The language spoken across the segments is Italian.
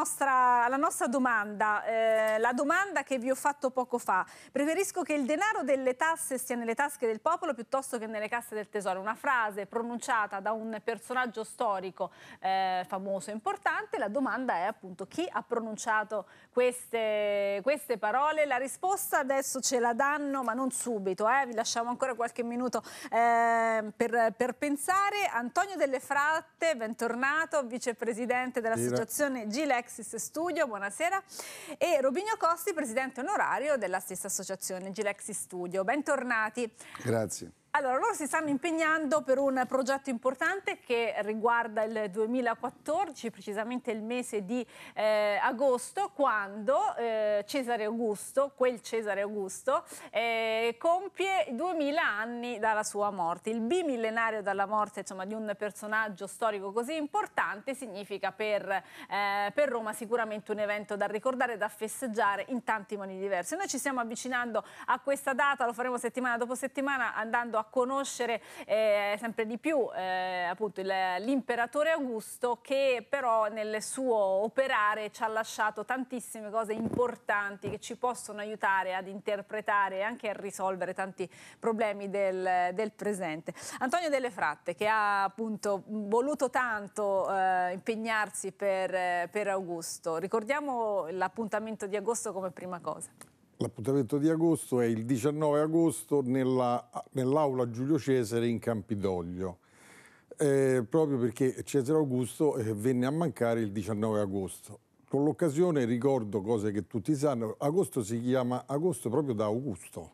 nostra, alla nostra domanda, eh, la domanda che vi ho fatto poco fa. Preferisco che il denaro delle tasse stia nelle tasche del popolo piuttosto che nelle casse del tesoro. Una frase pronunciata da un personaggio storico eh, famoso e importante. La domanda è appunto chi ha pronunciato queste, queste parole. La risposta adesso ce la danno, ma non subito. Eh. Vi lasciamo ancora qualche minuto eh, per, per pensare. Antonio Delle Fratte, bentornato, vicepresidente dell'associazione Gilex Gilexis Studio, buonasera, e Rubinio Costi, presidente onorario della stessa associazione Gilexis Studio. Bentornati. Grazie. Allora, loro si stanno impegnando per un progetto importante che riguarda il 2014, precisamente il mese di eh, agosto, quando eh, Cesare Augusto, quel Cesare Augusto, eh, compie 2000 anni dalla sua morte. Il bimillenario dalla morte insomma, di un personaggio storico così importante significa per, eh, per Roma sicuramente un evento da ricordare, da festeggiare in tanti modi diversi. Noi ci stiamo avvicinando a questa data, lo faremo settimana dopo settimana andando a a conoscere eh, sempre di più eh, appunto l'imperatore Augusto che però nel suo operare ci ha lasciato tantissime cose importanti che ci possono aiutare ad interpretare e anche a risolvere tanti problemi del, del presente. Antonio Delle Fratte che ha appunto voluto tanto eh, impegnarsi per, per Augusto, ricordiamo l'appuntamento di agosto come prima cosa. L'appuntamento di agosto è il 19 agosto nell'aula Giulio Cesare in Campidoglio, eh, proprio perché Cesare Augusto eh, venne a mancare il 19 agosto. Con l'occasione ricordo cose che tutti sanno, agosto si chiama agosto proprio da Augusto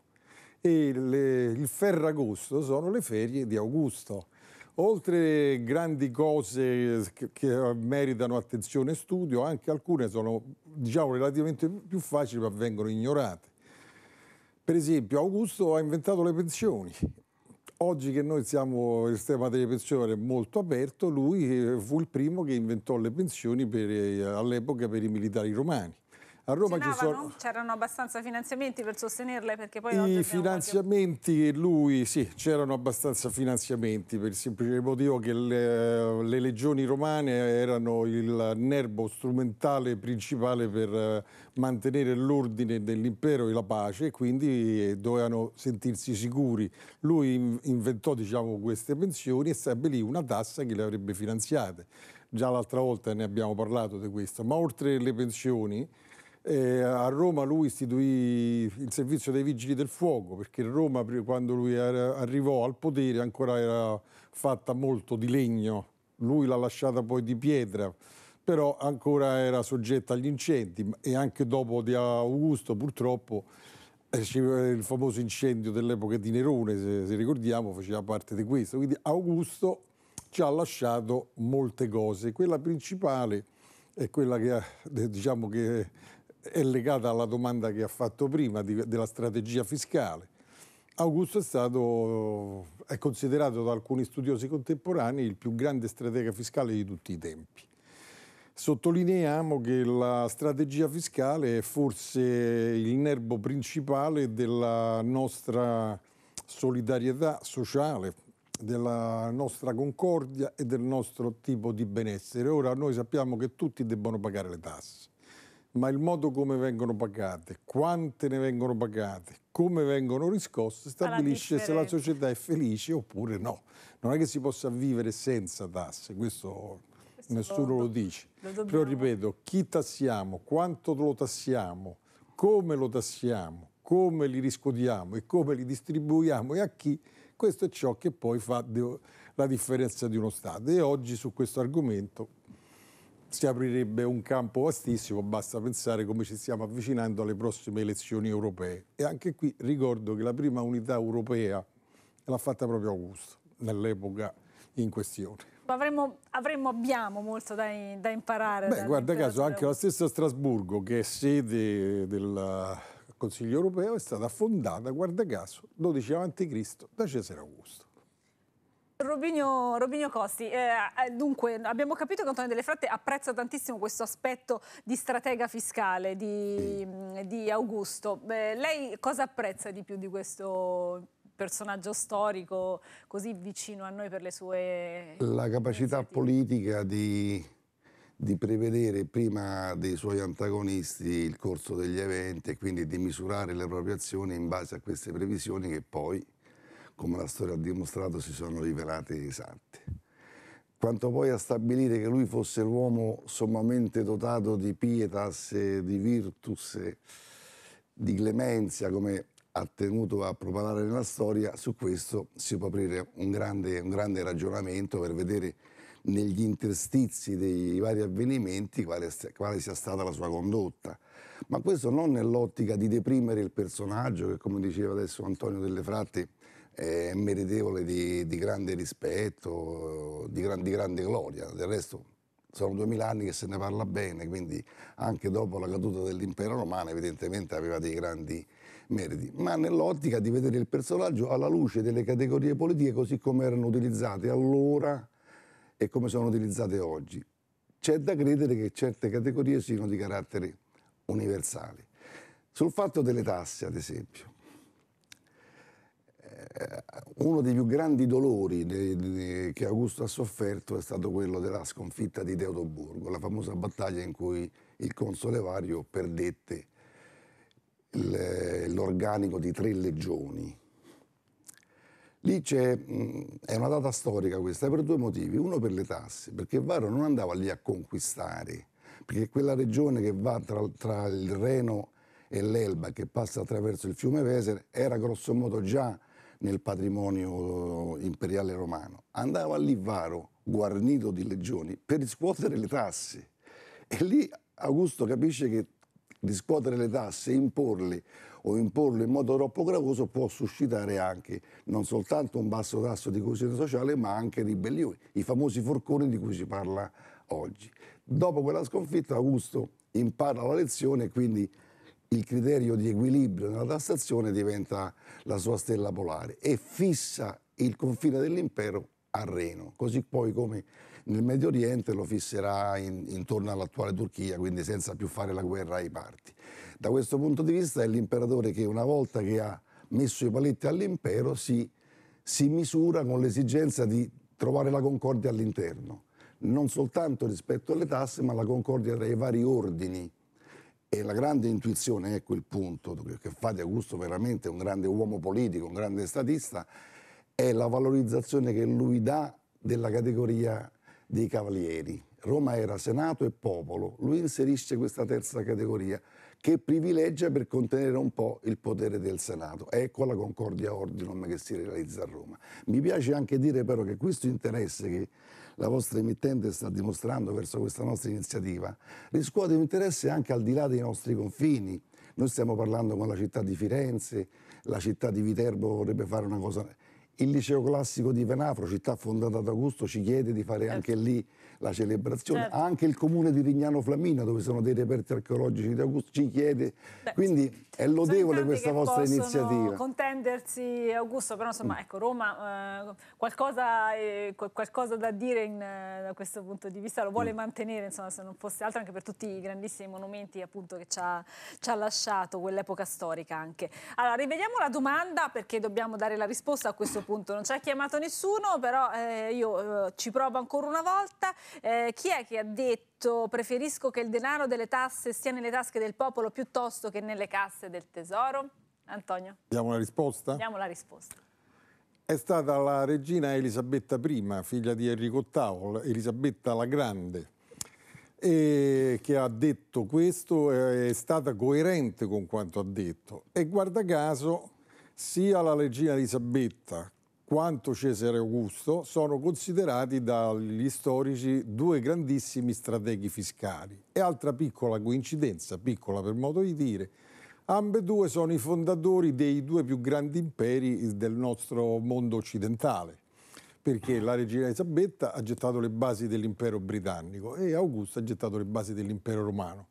e le, il Ferragosto sono le ferie di Augusto. Oltre grandi cose che meritano attenzione e studio, anche alcune sono diciamo, relativamente più facili ma vengono ignorate. Per esempio Augusto ha inventato le pensioni. Oggi che noi siamo, il sistema delle pensioni è molto aperto, lui fu il primo che inventò le pensioni eh, all'epoca per i militari romani. A Roma ci sono... C'erano abbastanza finanziamenti per sostenerle? Perché poi I finanziamenti, qualche... lui, sì, c'erano abbastanza finanziamenti per il semplice motivo che le, le, legioni romane erano il nervo strumentale principale per eh, mantenere l'ordine dell'impero e la pace e quindi dovevano sentirsi sicuri. Lui inventò diciamo, queste pensioni e stabilì una tassa che le avrebbe finanziate. Già l'altra volta ne abbiamo parlato di questo, ma oltre le pensioni eh, a Roma lui istituì il servizio dei vigili del fuoco perché Roma quando lui era, arrivò al potere ancora era fatta molto di legno, lui l'ha lasciata poi di pietra, però ancora era soggetta agli incendi e anche dopo di Augusto purtroppo il famoso incendio dell'epoca di Nerone, se, se ricordiamo, faceva parte di questo. Quindi Augusto ci ha lasciato molte cose, quella principale è quella che, diciamo, che è legata alla domanda che ha fatto prima di, della strategia fiscale. Augusto è stato, è considerato da alcuni studiosi contemporanei il più grande stratega fiscale di tutti i tempi. Sottolineiamo che la strategia fiscale è forse il nervo principale della nostra solidarietà sociale, della nostra concordia e del nostro tipo di benessere. Ora noi sappiamo che tutti debbono pagare le tasse ma il modo come vengono pagate, quante ne vengono pagate, come vengono riscosse, stabilisce se la società è felice oppure no. Non è che si possa vivere senza tasse, questo, questo nessuno lo, lo dice. Lo Però ripeto, chi tassiamo, quanto lo tassiamo, come lo tassiamo, come li riscuotiamo e come li distribuiamo e a chi, questo è ciò che poi fa la differenza di uno Stato. E oggi su questo argomento si aprirebbe un campo vastissimo, basta pensare come ci stiamo avvicinando alle prossime elezioni europee. E anche qui ricordo che la prima unità europea l'ha fatta proprio Augusto, nell'epoca in questione. Avremmo, avremmo, abbiamo molto da, in, da imparare. Beh, guarda caso, anche la stessa Strasburgo, che è sede del Consiglio europeo, è stata fondata, guarda caso, 12 a.C. da Cesare Augusto. Robinio, Robinio Costi, eh, eh, dunque abbiamo capito che Antonio Delle Fratte apprezza tantissimo questo aspetto di stratega fiscale di, sì. Mm, di Augusto. Eh, lei cosa apprezza di più di questo personaggio storico così vicino a noi per le sue... La capacità politica di, di prevedere prima dei suoi antagonisti il corso degli eventi e quindi di misurare le proprie azioni in base a queste previsioni che poi come la storia ha dimostrato, si sono rivelati santi. Quanto poi a stabilire che lui fosse l'uomo sommamente dotato di pietas, di virtus, di clemenza, come ha tenuto a propalare nella storia, su questo si può aprire un grande, un grande ragionamento per vedere negli interstizi dei vari avvenimenti quale, quale, sia stata la sua condotta. Ma questo non nell'ottica di deprimere il personaggio, che come diceva adesso Antonio Delle Fratti, è meritevole di, di grande rispetto, di, gran, di, grande gloria. Del resto sono duemila anni che se ne parla bene, quindi anche dopo la caduta dell'impero romano evidentemente aveva dei grandi meriti, ma nell'ottica di vedere il personaggio alla luce delle categorie politiche così come erano utilizzate allora e come sono utilizzate oggi. C'è da credere che certe categorie siano di carattere universale. Sul fatto delle tasse, ad esempio, eh, uno dei più grandi dolori de, de, che Augusto ha sofferto è stato quello della sconfitta di Teodoburgo, la famosa battaglia in cui il console Vario perdette eh, l'organico di tre legioni. Lì c'è, mm, è una data storica questa, per due motivi. Uno per le tasse, perché Vario non andava lì a conquistare, perché quella regione che va tra, tra il Reno e l'Elba, che passa attraverso il fiume Veser, era grossomodo già nel patrimonio eh, imperiale romano, andava all'Ivaro guarnito di legioni per riscuotere le tasse. E lì Augusto capisce che riscuotere le tasse, imporle o imporle in modo troppo gravoso può suscitare anche non soltanto un basso tasso di coesione sociale, ma anche ribellioni, i famosi forconi di cui si parla oggi. Dopo quella sconfitta Augusto impara la lezione e quindi il criterio di equilibrio nella tassazione diventa la sua stella polare e fissa il confine dell'impero a Reno, così poi come nel Medio Oriente lo fisserà in, intorno all'attuale Turchia, quindi senza più fare la guerra ai parti. Da questo punto di vista è l'imperatore che una volta che ha messo i paletti all'impero si, si misura con l'esigenza di trovare la concordia all'interno, non soltanto rispetto alle tasse, ma la concordia tra i vari ordini e la grande intuizione, è quel punto che fa di Augusto veramente un grande uomo politico, un grande statista, è la valorizzazione che lui dà della categoria dei cavalieri. Roma era senato e popolo, lui inserisce questa terza categoria che privilegia per contenere un po' il potere del Senato. Ecco la concordia ordinum che si realizza a Roma. Mi piace anche dire però che questo interesse che la vostra emittente sta dimostrando verso questa nostra iniziativa, riscuote un interesse anche al di là dei nostri confini. Noi stiamo parlando con la città di Firenze, la città di Viterbo vorrebbe fare una cosa il liceo classico di Venafro, città fondata ad Augusto, ci chiede di fare anche certo. lì la celebrazione. Certo. Anche il comune di Rignano Flamina, dove sono dei reperti archeologici di Augusto, ci chiede. Beh, Quindi è lodevole questa vostra iniziativa. Non contendersi, Augusto, però insomma, mm. ecco, Roma eh, qualcosa, eh, qualcosa, da dire in, eh, da questo punto di vista lo vuole mm. mantenere, insomma, se non fosse altro, anche per tutti i grandissimi monumenti appunto, che ci ha, ci ha lasciato, quell'epoca storica anche. Allora, rivediamo la domanda perché dobbiamo dare la risposta a questo appunto non ci ha chiamato nessuno, però eh, io eh, ci provo ancora una volta. Eh, chi è che ha detto preferisco che il denaro delle tasse stia nelle tasche del popolo piuttosto che nelle casse del tesoro? Antonio. Diamo la risposta? Diamo la risposta. È stata la regina Elisabetta I, figlia di Enrico VIII, Elisabetta la Grande, e che ha detto questo, eh, è stata coerente con quanto ha detto. E guarda caso, sia la regina Elisabetta quanto Cesare Augusto sono considerati dagli storici due grandissimi strateghi fiscali. E altra piccola coincidenza, piccola per modo di dire, ambedue sono i fondatori dei due più grandi imperi del nostro mondo occidentale perché la regina Elisabetta ha gettato le basi dell'impero britannico e Augusto ha gettato le basi dell'impero romano.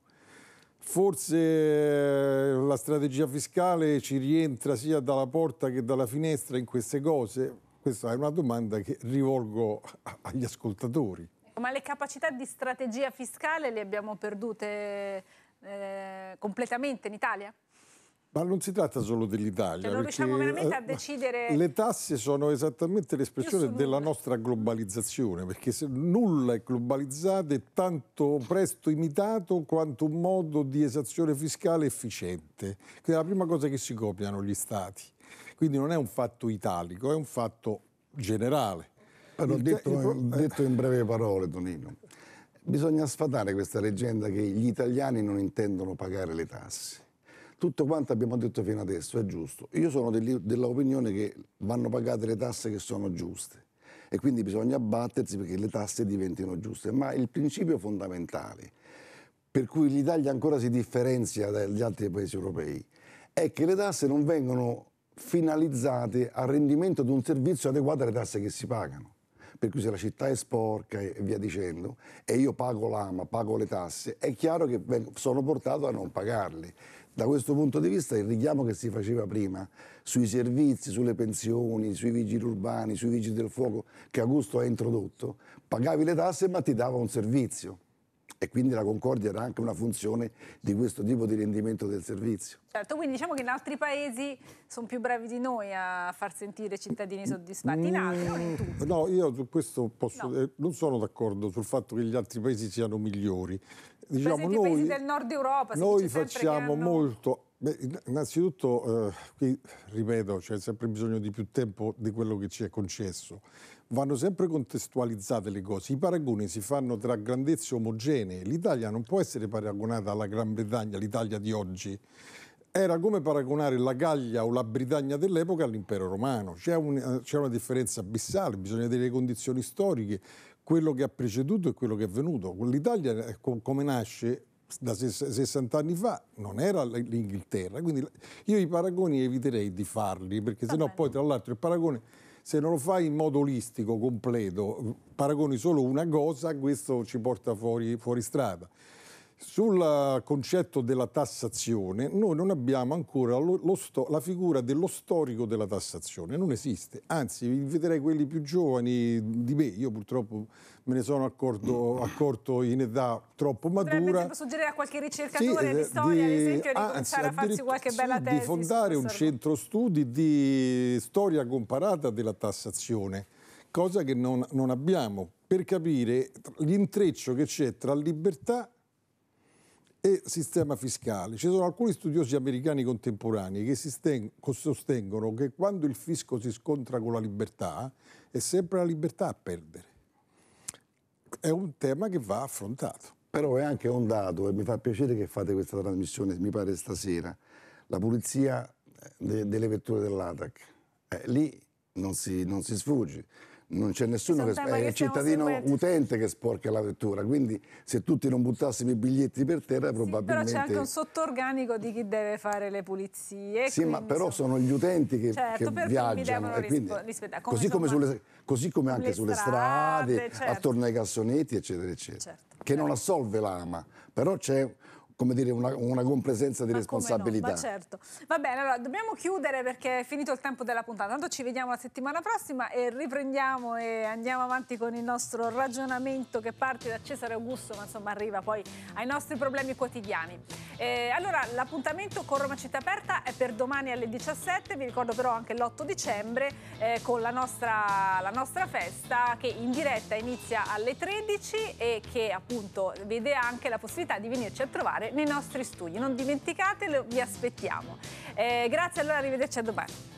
Forse eh, la strategia fiscale ci rientra sia dalla porta che dalla finestra in queste cose? Questa è una domanda che rivolgo agli ascoltatori. Ma le capacità di strategia fiscale le abbiamo perdute eh, completamente in Italia? Ma non si tratta solo dell'Italia. Cioè non riusciamo veramente a eh, decidere. Le tasse sono esattamente l'espressione della nostra globalizzazione, perché se nulla è globalizzato è tanto presto imitato quanto un modo di esazione fiscale efficiente, Quindi è la prima cosa che si copiano gli Stati. Quindi non è un fatto italico, è un fatto generale. Però detto, il... Eh. detto in breve parole, Tonino, bisogna sfatare questa leggenda che gli italiani non intendono pagare le tasse tutto quanto abbiamo detto fino adesso è giusto. Io sono dell'opinione che vanno pagate le tasse che sono giuste e quindi bisogna battersi perché le tasse diventino giuste, ma il principio fondamentale per cui l'Italia ancora si differenzia dagli altri paesi europei è che le tasse non vengono finalizzate al rendimento di un servizio adeguato alle tasse che si pagano. Per cui se la città è sporca e via dicendo, e io pago l'AMA, pago le tasse, è chiaro che sono portato a non pagarle. Da questo punto di vista il richiamo che si faceva prima sui servizi, sulle pensioni, sui vigili urbani, sui vigili del fuoco che Augusto ha introdotto, pagavi le tasse ma ti dava un servizio e quindi la Concordia era anche una funzione di questo tipo di rendimento del servizio. Certo, quindi diciamo che in altri paesi sono più bravi di noi a far sentire i cittadini soddisfatti, in mm, altri non in tutti. No, io su questo posso, no. eh, non sono d'accordo sul fatto che gli altri paesi siano migliori. Diciamo, per esempio, noi, i paesi del nord Europa. Noi facciamo hanno... molto Beh, innanzitutto, eh, qui ripeto, c'è sempre bisogno di più tempo di quello che ci è concesso. Vanno sempre contestualizzate le cose. I paragoni si fanno tra grandezze omogenee. L'Italia non può essere paragonata alla Gran Bretagna, l'Italia di oggi. Era come paragonare la Gallia o la Britannia dell'epoca all'impero romano. C'è, un, eh, c'è una differenza abissale, bisogna vedere le condizioni storiche, quello che ha preceduto e quello che è venuto. L'Italia, eh, come nasce, da 60 anni fa non era l'Inghilterra, quindi io i paragoni eviterei di farli, perché sennò poi tra l'altro il paragone se non lo fai in modo olistico, completo, paragoni solo una cosa, questo ci porta fuori, fuori strada. Sul concetto della tassazione, noi non abbiamo ancora lo, lo sto, la figura dello storico della tassazione, non esiste. Anzi, vi inviterei quelli più giovani di me, io purtroppo me ne sono accorto, accorto in età troppo matura. Potrebbe suggerire a qualche ricercatore sì, di eh, storia, di, ad esempio, di anzi, a farsi qualche sì, bella tesi. di fondare un centro studi di storia comparata della tassazione, cosa che non, non abbiamo, per capire l'intreccio che c'è tra libertà e sistema fiscale. Ci sono alcuni studiosi americani contemporanei che sostengono che quando il fisco si scontra con la libertà è sempre la libertà a perdere. È un tema che va affrontato. Però è anche un dato e mi fa piacere che fate questa trasmissione, mi pare stasera, la pulizia eh, delle vetture dell'ATAC. Eh, lì non si, non si sfugge non c'è nessuno che è il cittadino seguendo. utente che sporca la vettura, quindi se tutti non buttassimo i biglietti per terra sì, probabilmente... Però c'è anche un sottorganico di chi deve fare le pulizie. Sì, ma però sono... sono gli utenti che, certo, che viaggiano. Quindi, come così, come sulle, così, come anche sulle strade, strade certo. attorno ai cassonetti, eccetera, eccetera. Certo, che non certo. assolve l'ama, però c'è come dire, una, una compresenza di ma responsabilità. No, ma certo. Va bene, allora dobbiamo chiudere perché è finito il tempo della puntata. Tanto ci vediamo la settimana prossima e riprendiamo e andiamo avanti con il nostro ragionamento che parte da Cesare Augusto, ma insomma arriva poi ai nostri problemi quotidiani. Eh, allora, l'appuntamento con Roma Città Aperta è per domani alle 17, vi ricordo però anche l'8 dicembre eh, con la nostra, la nostra festa che in diretta inizia alle 13 e che appunto vede anche la possibilità di venirci a trovare nei nostri studi. Non dimenticatelo, vi aspettiamo. Eh, grazie, allora arrivederci a domani.